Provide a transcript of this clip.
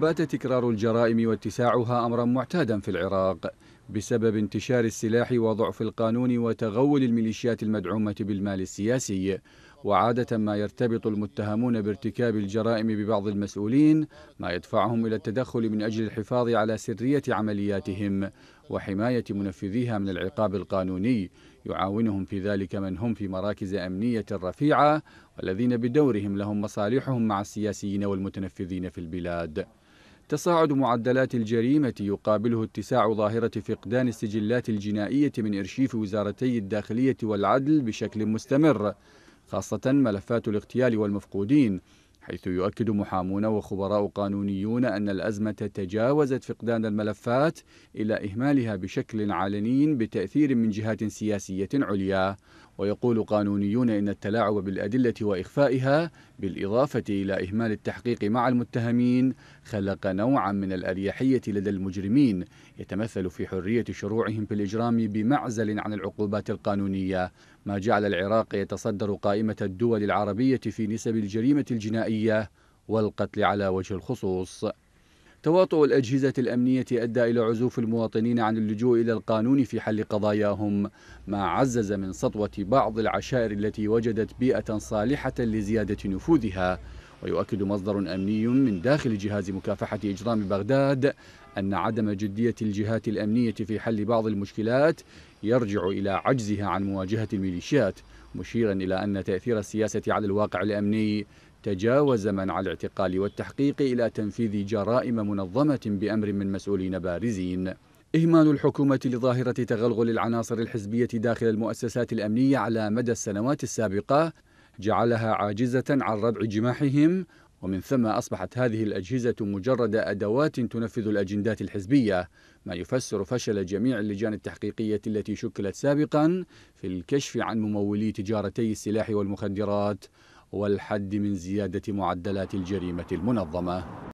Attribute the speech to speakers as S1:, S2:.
S1: بات تكرار الجرائم واتساعها أمرا معتادا في العراق بسبب انتشار السلاح وضعف القانون وتغول الميليشيات المدعومة بالمال السياسي وعادة ما يرتبط المتهمون بارتكاب الجرائم ببعض المسؤولين ما يدفعهم إلى التدخل من أجل الحفاظ على سرية عملياتهم وحماية منفذيها من العقاب القانوني يعاونهم في ذلك من هم في مراكز أمنية رفيعة والذين بدورهم لهم مصالحهم مع السياسيين والمتنفذين في البلاد تصاعد معدلات الجريمة يقابله اتساع ظاهرة فقدان السجلات الجنائية من إرشيف وزارتي الداخلية والعدل بشكل مستمر خاصة ملفات الاغتيال والمفقودين حيث يؤكد محامون وخبراء قانونيون أن الأزمة تجاوزت فقدان الملفات إلى إهمالها بشكل علني بتأثير من جهات سياسية عليا ويقول قانونيون إن التلاعب بالأدلة وإخفائها بالإضافة إلى إهمال التحقيق مع المتهمين خلق نوعا من الأريحية لدى المجرمين يتمثل في حرية شروعهم في الإجرام بمعزل عن العقوبات القانونية ما جعل العراق يتصدر قائمة الدول العربية في نسب الجريمة الجنائية والقتل على وجه الخصوص تواطؤ الأجهزة الأمنية أدى إلى عزوف المواطنين عن اللجوء إلى القانون في حل قضاياهم ما عزز من سطوة بعض العشائر التي وجدت بيئة صالحة لزيادة نفوذها ويؤكد مصدر أمني من داخل جهاز مكافحة إجرام بغداد أن عدم جدية الجهات الأمنية في حل بعض المشكلات يرجع إلى عجزها عن مواجهة الميليشيات مشيرا إلى أن تأثير السياسة على الواقع الأمني تجاوز منع الاعتقال والتحقيق إلى تنفيذ جرائم منظمة بأمر من مسؤولين بارزين إهمال الحكومة لظاهرة تغلغل العناصر الحزبية داخل المؤسسات الأمنية على مدى السنوات السابقة جعلها عاجزة عن ردع جماحهم ومن ثم أصبحت هذه الأجهزة مجرد أدوات تنفذ الأجندات الحزبية ما يفسر فشل جميع اللجان التحقيقية التي شكلت سابقا في الكشف عن ممولي تجارتي السلاح والمخدرات والحد من زيادة معدلات الجريمة المنظمة